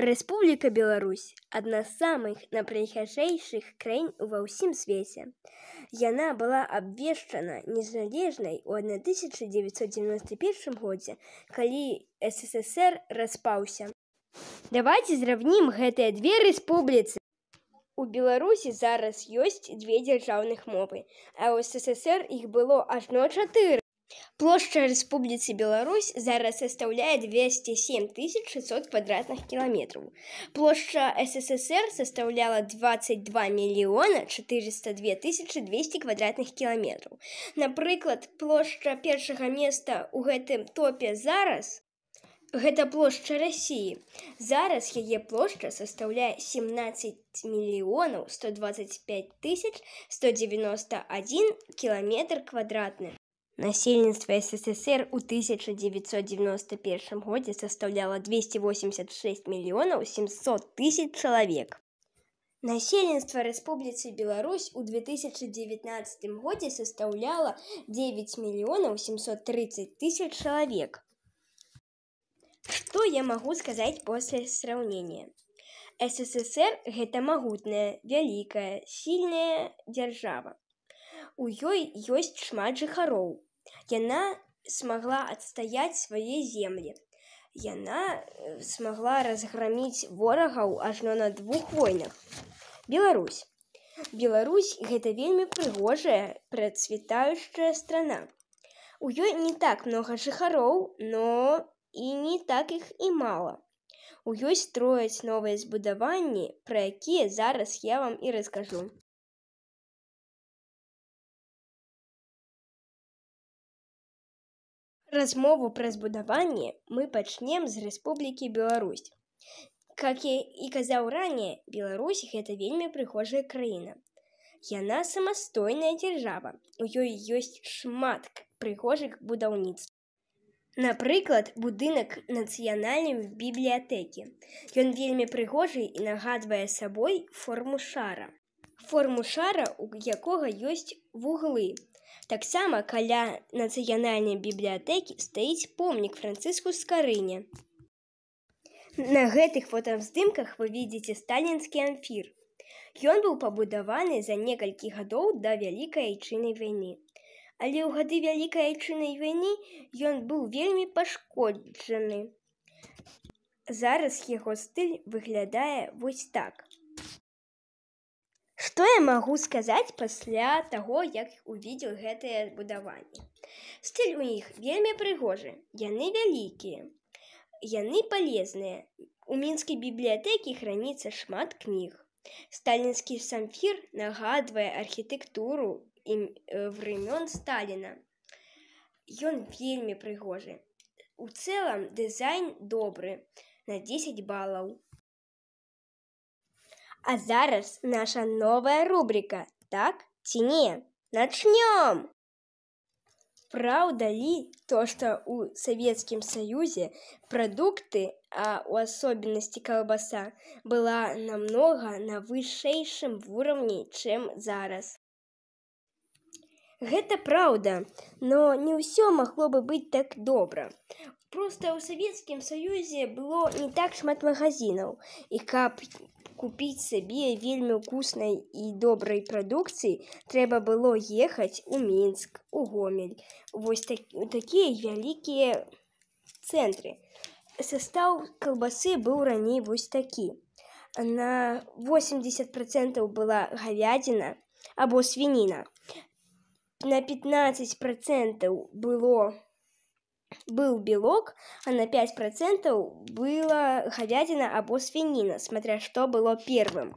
Рэспубліка Беларусь адна з самых напрыйхажэйшых краін ва ўсім свеце. Яна была абвешчана незалежнай у 1991 годзе, калі ССР распаўся. Давайте зравнім гэтыя две рэспубліцы. У Беларусі зараз ёсць две дзяржаўных мовы, а ў ССР іх было ажно чатыры. Плошча Рэспубліцы Беларусь зараз составляе 207 600 квадратных кіламетраў. Плошча ССР составляла 22 мільёна 402 200 квадратных кіламетраў. Напрыклад, плошча першага места ў гэтым топе зараз, Гэта плошча рассіі. Зараз яе плошча составляе 17 мільёнаў 125 тысяч 191 кіламетр квадратных. Насельніцтва ССР у 1991 годзе составляла 286 мільёнаў 700 тысяч чалавек. Насельніцтва Рэспубліцы Беларусь у 2019 годзе составляла 9 мільёнаў 730 тысяч чалавек. Што я магу сказаць после сравнения? ссср гэта магутная вялікая сильная дзяржава у ёй ёсць шмат жыхароў яна смогла адстаять свае земли яна э, смогла разграміць ворагаў ажно на двух войнах беларусь беларусь гэта вельмі прыгожая процветающая страна у ёй не так много жыхароў но і не так их і мало у ёсць строяць новыя збудаванні про якія зараз я вам і расскажу Размову пра збудаванне мы пачнем з Рэспублікі Беларусь. Как я і казаў ранее, Беларусь гэта вельмі прыгожая краіна. Яна самастойная дзяржава. У ёй ёсць шмат прыгожых будаўніц. Напрыклад, будынак нацыянальным бібліятэкі. Ён вельмі прыгожы і нагадвае сабой форму шара. Форму шара, у якога ёсць вуглы, Таксама каля нацыянальнай бібліятэкі стаіць помнік францыску з карыня. На гэтых фотаздымках вы видите сталінскі амфір. Ён быў пабудаваны за некалькі гадоў да вялікай айчынай вайны. Але ў гады вялікай айчыннай вайны ён быў вельмі пашкоджаны. Зараз яго стыль выглядае вось так. Што я магу сказаць пасля таго, як увідзеў гэтыя будаванні. Стыль у іх вельмі прыгожы, яны вялікія. Яны полезныя. У мінскай бібліятэкі храніцца шмат кніг. Сталінскі самфір нагадвае архітэктуру і э, времён Сталіна. Ён вельмі прыгожы. У цэлам дызайн добры на 10 балаў. А зараз наша новая рубрика, так ці не. Начнём. Праўда лі то, што ў савецкім саюзе прадукты, а ў асобнасці каўбаса была намнога на вышэйшым уровні, чым зараз. Гэта праўда, но не ўсё магло бы быць так добра. Проста ў савецкім саюзе было не так шмат магазинаў і каб купіць сабе вельмі укуснай і добрай прадукцыі трэба было ехаць у мінск у гомель вось так, такія вялікія цэнтры состав колбасы быў раней вось такі на 80 процентов была говядзіна або свініна на 15 процентов было у был белок, а на 5% была говядина або свинина, смотря что было первым.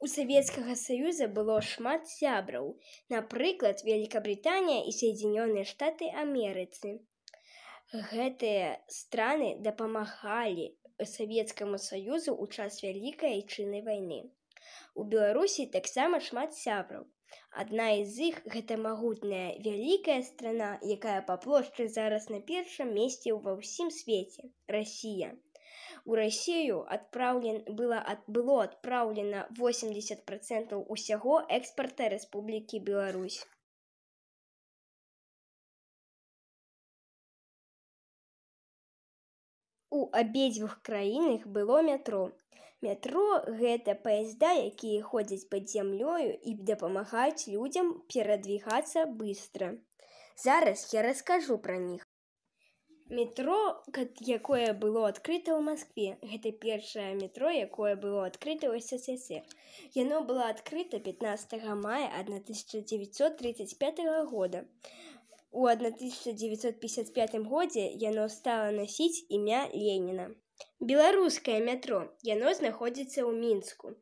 У Савецкага Саюза было шмат сябраў, напрыклад, Вялікабрытанія і Сеединённыя Штаты Амерыцы гэтыя страны дапамагалі савецкаму саюзу ў час вялікай айчыннай вайны у беларусі таксама шмат сябраў адна з іх гэта магутная вялікая страна якая па плошчы зараз на першым месце ва ўсім свеце россия у расссию адпраўлен было ад было адпраўлена 80 процентаў усяго экспарта рэспублікі беларусь У абедзвюх краінах было метро. Метро гэта паезда, якія ходзяць пад зямлёю і дапамагаюць людзям перадвігацца быстра. Зараз я раскажу пра них. Метро, якое было адкрыта ў Маскве, гэта першае метро, якое было адкрыта ў СССР. Яно было адкрыта 15 мая 1935 года. У 1955 годзе яно стала насіць імя Леніна. Беларускае метро яно знаходзіцца ў мінску.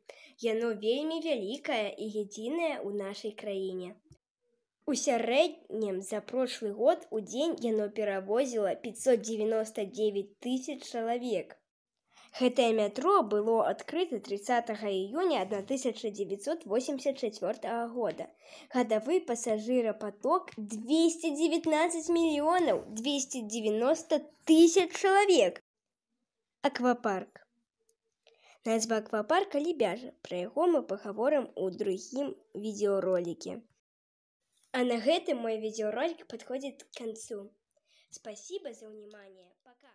Яно вельмі вялікае і едзінае ў нашай краіне. У сярэднім за прошлы год у дзень яно перавозіла 599 тысяч чалавек. Гэтае метро было адкрыта 30 июня 1984 года. Гадавы пасажырапаток 219 мільёнаў 290 тысяч чалавек. Аквапарк. Назва аквапарка лебяжа, пра яго мы пагаворым у другім відеоролікі. А на гэтым мой відеоролік падходзіць к канцу. Спасибо за ўнімані, пока.